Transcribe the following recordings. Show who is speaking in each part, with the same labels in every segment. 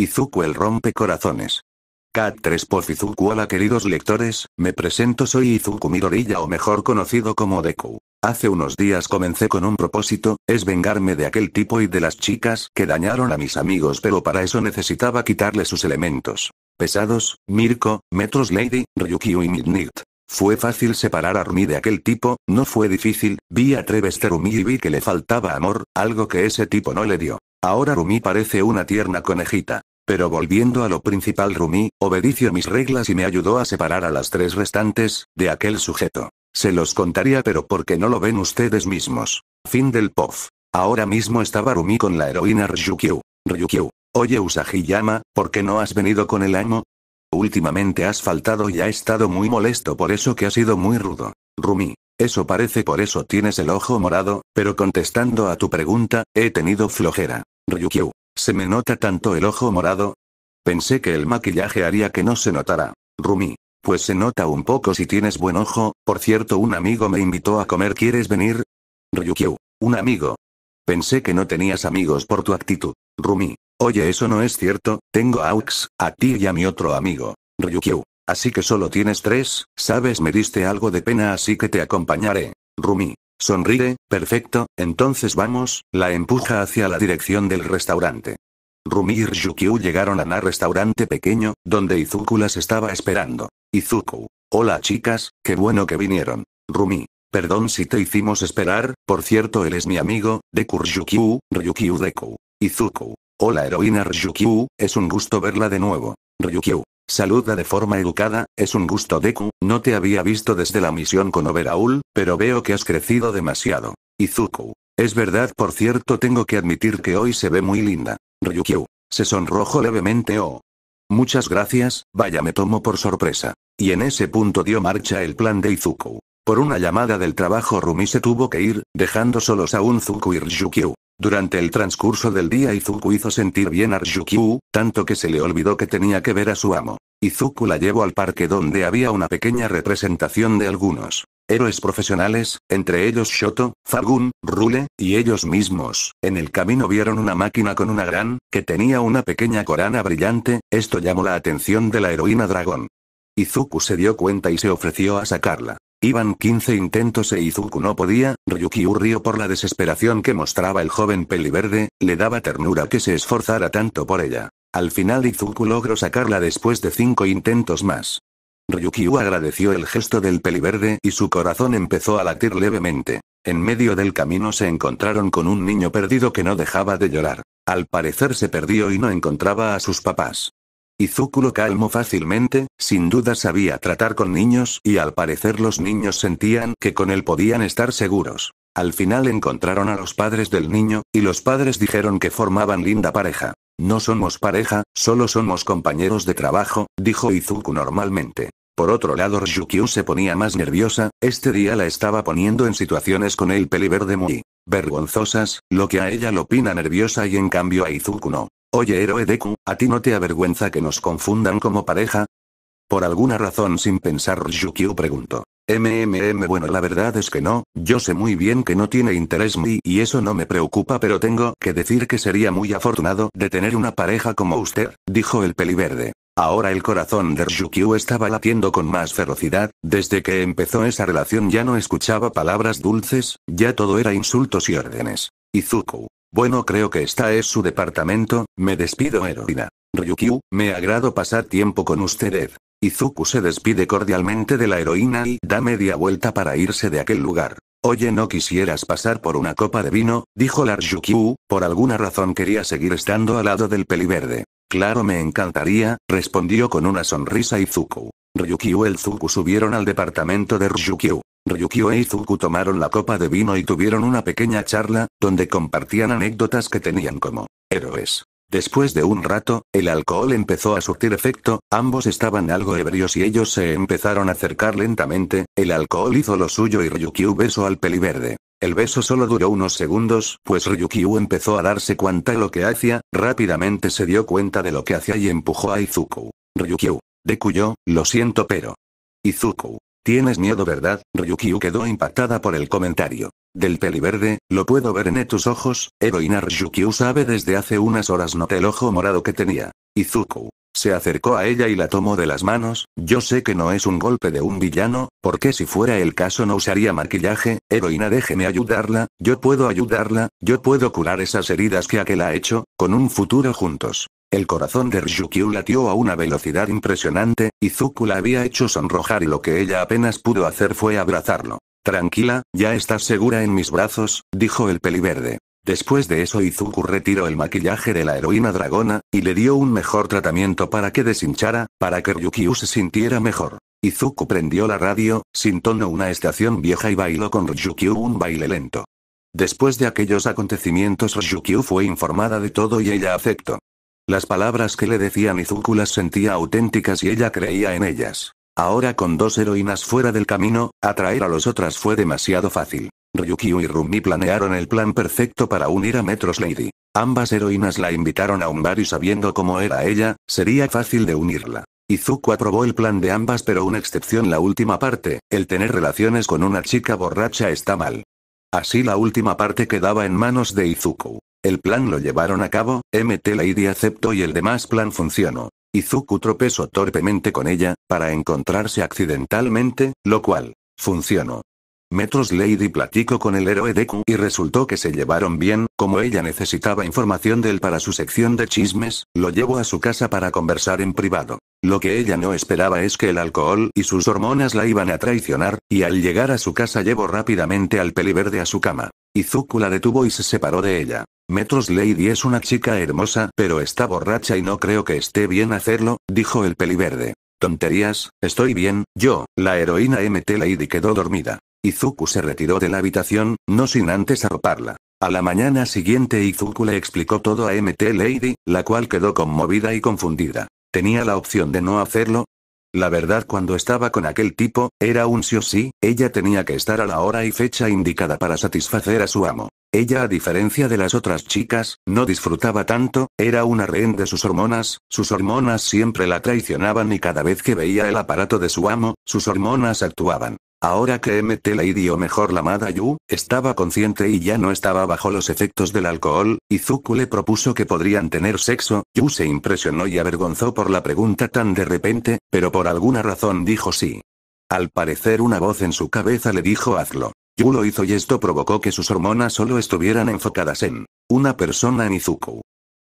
Speaker 1: Izuku el rompecorazones. Cat 3 por Izuku Hola queridos lectores, me presento soy Izuku Midoriya o mejor conocido como Deku. Hace unos días comencé con un propósito, es vengarme de aquel tipo y de las chicas que dañaron a mis amigos pero para eso necesitaba quitarle sus elementos. Pesados, Mirko, Metros Lady, Ryukyu y Midnight. Fue fácil separar a Rumi de aquel tipo, no fue difícil, vi a Trevester Rumi y vi que le faltaba amor, algo que ese tipo no le dio. Ahora Rumi parece una tierna conejita. Pero volviendo a lo principal Rumi, obedeció mis reglas y me ayudó a separar a las tres restantes, de aquel sujeto. Se los contaría pero porque no lo ven ustedes mismos. Fin del POF. Ahora mismo estaba Rumi con la heroína Ryukyu. Ryukyu. Oye Usagiyama, ¿por qué no has venido con el amo? Últimamente has faltado y ha estado muy molesto por eso que ha sido muy rudo. Rumi. Eso parece por eso tienes el ojo morado, pero contestando a tu pregunta, he tenido flojera. Ryukyu. Se me nota tanto el ojo morado. Pensé que el maquillaje haría que no se notara. Rumi. Pues se nota un poco si tienes buen ojo, por cierto un amigo me invitó a comer ¿quieres venir? Ryukyu. Un amigo. Pensé que no tenías amigos por tu actitud. Rumi. Oye eso no es cierto, tengo a Aux, a ti y a mi otro amigo. Ryukyu. Así que solo tienes tres, sabes me diste algo de pena así que te acompañaré. Rumi. Sonríe, perfecto, entonces vamos, la empuja hacia la dirección del restaurante. Rumi y Ryukyu llegaron a un restaurante pequeño, donde Izuku las estaba esperando. Izuku. Hola chicas, qué bueno que vinieron. Rumi. Perdón si te hicimos esperar, por cierto él es mi amigo, Deku Ryukyu, Ryukyu Deku. Izuku. Hola heroína Ryukyu, es un gusto verla de nuevo. Ryukyu. Saluda de forma educada, es un gusto Deku, no te había visto desde la misión con Overaul, pero veo que has crecido demasiado. Izuku. Es verdad por cierto tengo que admitir que hoy se ve muy linda. Ryukyu. Se sonrojo levemente Oh. Muchas gracias, vaya me tomo por sorpresa. Y en ese punto dio marcha el plan de Izuku. Por una llamada del trabajo Rumi se tuvo que ir, dejando solos a Unzuku y Ryukyu. Durante el transcurso del día Izuku hizo sentir bien a Ryukyu, tanto que se le olvidó que tenía que ver a su amo. Izuku la llevó al parque donde había una pequeña representación de algunos héroes profesionales, entre ellos Shoto, Fagun, Rule, y ellos mismos. En el camino vieron una máquina con una gran, que tenía una pequeña corona brillante, esto llamó la atención de la heroína dragón. Izuku se dio cuenta y se ofreció a sacarla. Iban 15 intentos e Izuku no podía, Ryukyu río por la desesperación que mostraba el joven peliverde, le daba ternura que se esforzara tanto por ella. Al final Izuku logró sacarla después de cinco intentos más. Ryukyu agradeció el gesto del peliverde y su corazón empezó a latir levemente. En medio del camino se encontraron con un niño perdido que no dejaba de llorar. Al parecer se perdió y no encontraba a sus papás. Izuku lo calmó fácilmente, sin duda sabía tratar con niños y al parecer los niños sentían que con él podían estar seguros. Al final encontraron a los padres del niño, y los padres dijeron que formaban linda pareja. No somos pareja, solo somos compañeros de trabajo, dijo Izuku normalmente. Por otro lado Ryukyu se ponía más nerviosa, este día la estaba poniendo en situaciones con el verde muy vergonzosas, lo que a ella lo pina nerviosa y en cambio a Izuku no. Oye héroe Deku, ¿a ti no te avergüenza que nos confundan como pareja? Por alguna razón sin pensar Ryukyu preguntó. MMM bueno la verdad es que no, yo sé muy bien que no tiene interés mi y eso no me preocupa pero tengo que decir que sería muy afortunado de tener una pareja como usted, dijo el peliverde. Ahora el corazón de Ryukyu estaba latiendo con más ferocidad, desde que empezó esa relación ya no escuchaba palabras dulces, ya todo era insultos y órdenes. Izuku, bueno, creo que esta es su departamento, me despido heroína. Ryukyu, me agrado pasar tiempo con usted. Izuku se despide cordialmente de la heroína y da media vuelta para irse de aquel lugar. Oye, ¿no quisieras pasar por una copa de vino? dijo la Ryukyu, por alguna razón quería seguir estando al lado del peliverde. Claro, me encantaría, respondió con una sonrisa Izuku. Ryukyu y el Zuku subieron al departamento de Ryukyu. Ryukyu e Izuku tomaron la copa de vino y tuvieron una pequeña charla, donde compartían anécdotas que tenían como héroes. Después de un rato, el alcohol empezó a surtir efecto, ambos estaban algo ebrios y ellos se empezaron a acercar lentamente, el alcohol hizo lo suyo y Ryukyu besó al peliverde. El beso solo duró unos segundos, pues Ryukyu empezó a darse cuenta de lo que hacía, rápidamente se dio cuenta de lo que hacía y empujó a Izuku. Ryukyu. Dekuyo, lo siento pero... Izuku. Tienes miedo, ¿verdad? Ryukyu quedó impactada por el comentario. Del verde, lo puedo ver en tus ojos, heroína Ryukyu sabe desde hace unas horas no el ojo morado que tenía. Izuku. Se acercó a ella y la tomó de las manos, yo sé que no es un golpe de un villano, porque si fuera el caso no usaría maquillaje, heroína déjeme ayudarla, yo puedo ayudarla, yo puedo curar esas heridas que aquel ha hecho, con un futuro juntos. El corazón de Ryukyu latió a una velocidad impresionante, y la había hecho sonrojar y lo que ella apenas pudo hacer fue abrazarlo. Tranquila, ya estás segura en mis brazos, dijo el peliverde. Después de eso Izuku retiró el maquillaje de la heroína dragona, y le dio un mejor tratamiento para que deshinchara, para que Ryukyu se sintiera mejor. Izuku prendió la radio, sin tono una estación vieja y bailó con Ryukyu un baile lento. Después de aquellos acontecimientos Ryukyu fue informada de todo y ella aceptó. Las palabras que le decían Izuku las sentía auténticas y ella creía en ellas. Ahora con dos heroínas fuera del camino, atraer a los otras fue demasiado fácil. Ryukyu y Rumi planearon el plan perfecto para unir a Metros Lady. Ambas heroínas la invitaron a un bar y sabiendo cómo era ella, sería fácil de unirla. Izuku aprobó el plan de ambas pero una excepción la última parte, el tener relaciones con una chica borracha está mal. Así la última parte quedaba en manos de Izuku. El plan lo llevaron a cabo, MT Lady aceptó y el demás plan funcionó. Izuku tropezó torpemente con ella, para encontrarse accidentalmente, lo cual funcionó. Metros Lady platicó con el héroe Deku y resultó que se llevaron bien, como ella necesitaba información de él para su sección de chismes, lo llevó a su casa para conversar en privado. Lo que ella no esperaba es que el alcohol y sus hormonas la iban a traicionar, y al llegar a su casa llevó rápidamente al peliverde a su cama. Izuku la detuvo y se separó de ella. Metros Lady es una chica hermosa, pero está borracha y no creo que esté bien hacerlo, dijo el peliverde. Tonterías, estoy bien, yo, la heroína MT Lady quedó dormida. Izuku se retiró de la habitación, no sin antes arroparla. A la mañana siguiente Izuku le explicó todo a MT Lady, la cual quedó conmovida y confundida. ¿Tenía la opción de no hacerlo? La verdad cuando estaba con aquel tipo, era un sí o sí, ella tenía que estar a la hora y fecha indicada para satisfacer a su amo. Ella a diferencia de las otras chicas, no disfrutaba tanto, era una rehén de sus hormonas, sus hormonas siempre la traicionaban y cada vez que veía el aparato de su amo, sus hormonas actuaban. Ahora que MT Lady o mejor la Yu, estaba consciente y ya no estaba bajo los efectos del alcohol, Izuku le propuso que podrían tener sexo, Yu se impresionó y avergonzó por la pregunta tan de repente, pero por alguna razón dijo sí. Al parecer una voz en su cabeza le dijo hazlo. Yu lo hizo y esto provocó que sus hormonas solo estuvieran enfocadas en una persona en Izuku.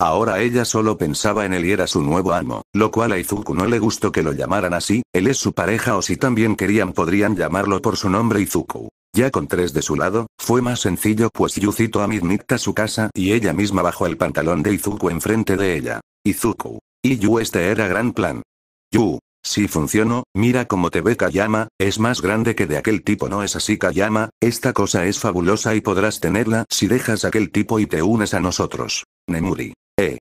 Speaker 1: Ahora ella solo pensaba en él y era su nuevo amo, lo cual a Izuku no le gustó que lo llamaran así, él es su pareja o si también querían podrían llamarlo por su nombre Izuku. Ya con tres de su lado, fue más sencillo pues Yu citó a a su casa y ella misma bajó el pantalón de Izuku enfrente de ella. Izuku. Y Yu este era gran plan. Yu, si funcionó, mira cómo te ve Kayama, es más grande que de aquel tipo no es así Kayama, esta cosa es fabulosa y podrás tenerla si dejas aquel tipo y te unes a nosotros. Nemuri. Eh.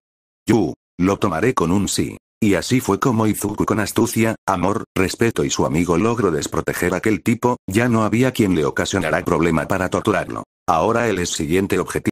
Speaker 1: Yu. Lo tomaré con un sí. Y así fue como Izuku con astucia, amor, respeto y su amigo logró desproteger a aquel tipo, ya no había quien le ocasionara problema para torturarlo. Ahora él es siguiente objetivo.